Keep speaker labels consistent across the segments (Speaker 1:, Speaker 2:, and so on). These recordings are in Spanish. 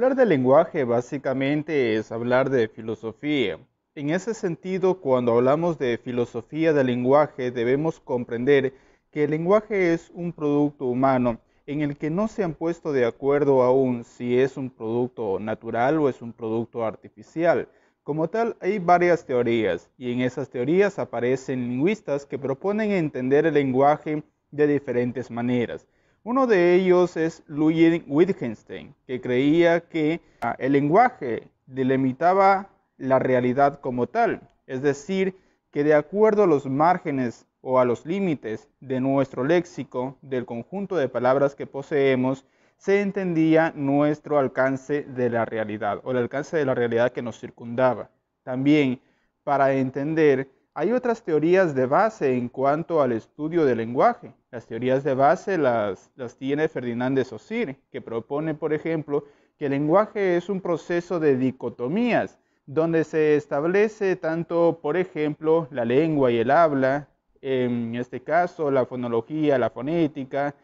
Speaker 1: Hablar de lenguaje básicamente es hablar de filosofía. En ese sentido, cuando hablamos de filosofía del lenguaje, debemos comprender que el lenguaje es un producto humano en el que no se han puesto de acuerdo aún si es un producto natural o es un producto artificial. Como tal, hay varias teorías y en esas teorías aparecen lingüistas que proponen entender el lenguaje de diferentes maneras. Uno de ellos es Ludwig Wittgenstein, que creía que ah, el lenguaje delimitaba la realidad como tal, es decir, que de acuerdo a los márgenes o a los límites de nuestro léxico, del conjunto de palabras que poseemos, se entendía nuestro alcance de la realidad o el alcance de la realidad que nos circundaba. También, para entender, hay otras teorías de base en cuanto al estudio del lenguaje, las teorías de base las, las tiene de Saussure, que propone, por ejemplo, que el lenguaje es un proceso de dicotomías, donde se establece tanto, por ejemplo, la lengua y el habla, en este caso la fonología, la fonética,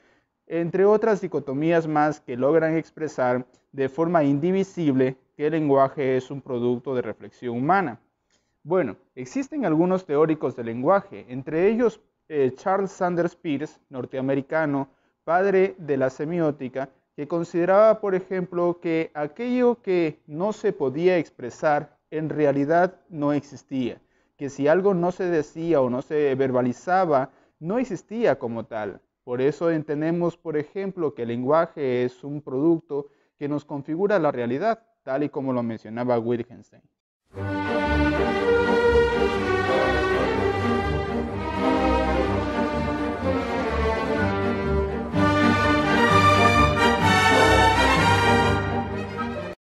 Speaker 1: entre otras dicotomías más que logran expresar de forma indivisible que el lenguaje es un producto de reflexión humana. Bueno, existen algunos teóricos del lenguaje, entre ellos eh, Charles Sanders Peirce, norteamericano, padre de la semiótica, que consideraba, por ejemplo, que aquello que no se podía expresar en realidad no existía, que si algo no se decía o no se verbalizaba, no existía como tal. Por eso entendemos, por ejemplo, que el lenguaje es un producto que nos configura la realidad, tal y como lo mencionaba Wittgenstein.